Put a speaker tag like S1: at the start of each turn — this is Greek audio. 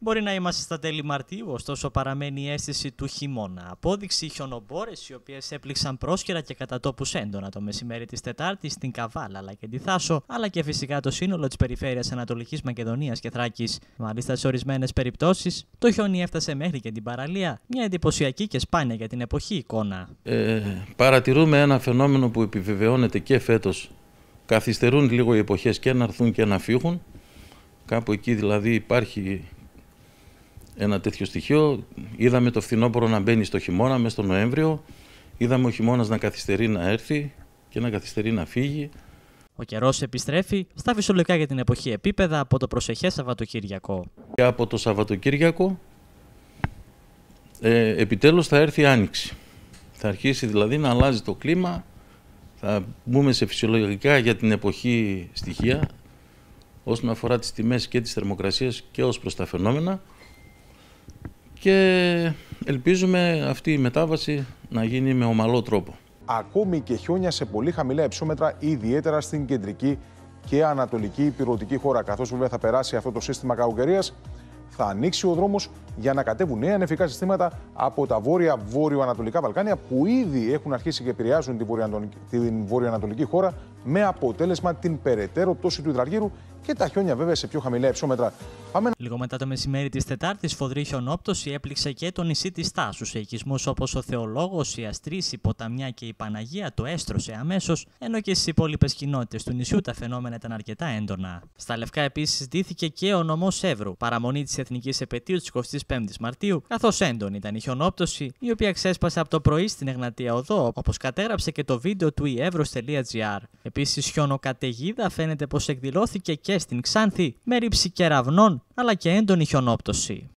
S1: Μπορεί να είμαστε στα τέλη Μαρτίου, ωστόσο παραμένει η αίσθηση του χειμώνα. Απόδειξη χιονοπόρες, οι οποίες έπληξαν πρόσχερα και κατά τόπους έντονα το μεσημέρι της Τετάρτης στην Καβάλα αλλά και τη Θάσο, αλλά και φυσικά το σύνολο της περιφέρειας Ανατολικής Μακεδονίας και Θράκης. Μάλιστα, σε ορισμένες περιπτώσεις, το χιόνι έφτασε μέχρι και την παραλία, μια εντυπωσιακή και σπάνια για την εποχή εικόνα.
S2: Ε, παρατηρούμε ένα φαινόμενο που επιβεβαιώνεται και φέτος. Καθυστερούν λίγο οι εποχές και να έρθουν και να φύγουν. Κάπου εκεί δηλαδή υπάρχει ένα τέτοιο στοιχείο. Είδαμε το φθινόπωρο να μπαίνει στο χειμώνα, μέσα στο Νοέμβριο. Είδαμε ο χειμώνας να καθυστερεί να έρθει και να καθυστερεί να φύγει.
S1: Ο καιρός επιστρέφει στα φυσιολογικά για την εποχή επίπεδα από το προσεχές Σαββατοκύριακο.
S2: Και από το Σαββατοκύριακο ε, επιτέλους θα έρθει η άνοιξη. Θα αρχίσει δηλαδή να αλλάζει το κλίμα, θα μπούμε σε φυσιολογικά για την εποχή στοιχεία όσον αφορά τις τιμές και τις θερμοκρασίες και ως προς τα φαινόμενα και ελπίζουμε αυτή η μετάβαση να
S3: γίνει με ομαλό τρόπο. Ακόμη και χιόνια σε πολύ χαμηλά υψόμετρα, ιδιαίτερα στην κεντρική και ανατολική υπηρετική χώρα. Καθώς βέβαια θα περάσει αυτό το σύστημα καουγκερία, θα ανοίξει ο δρόμος για να κατέβουν νέα νεφικά συστήματα από τα βόρεια βόρειο-ανατολικά Βαλκάνια που ήδη έχουν αρχίσει και επηρεάζουν την, την ανατολικη χώρα με αποτέλεσμα την περαιτέρω πτώση του υδραργύρου και τα χιόνια βέβαια σε πιο χαμηλά υψόμετρα.
S1: Πάμε... Λίγο μετά το μεσημέρι της Τετάρτης, φοδρή χιονόπτωση έπληξε και το νησί της Τάσους. Σε οικισμού όπως ο Θεολόγος, η Αστρή, η Ποταμιά και η Παναγία το έστρωσε αμέσως, ενώ και στις υπόλοιπες κοινότητες του νησιού τα φαινόμενα ήταν αρκετά έντονα. Στα Λευκά επίσης δήθηκε και ο νομός Εύρου, παραμονή της Εθνικής Επαιτίου της 25η Μαρτίου, καθώς έντονη ήταν η χιονόπτωση, η οποία ξέσπασε από το πρωί στην Εγνατία Οδό, όπως κατέραψε και το βίντεο του eevros.gr. Επίσης, χιονοκαταιγίδα φαίνεται πως εκδηλώθηκε και στην Ξάνθη με ρήψη κεραυνών αλλά και έντονη χιονόπτωση.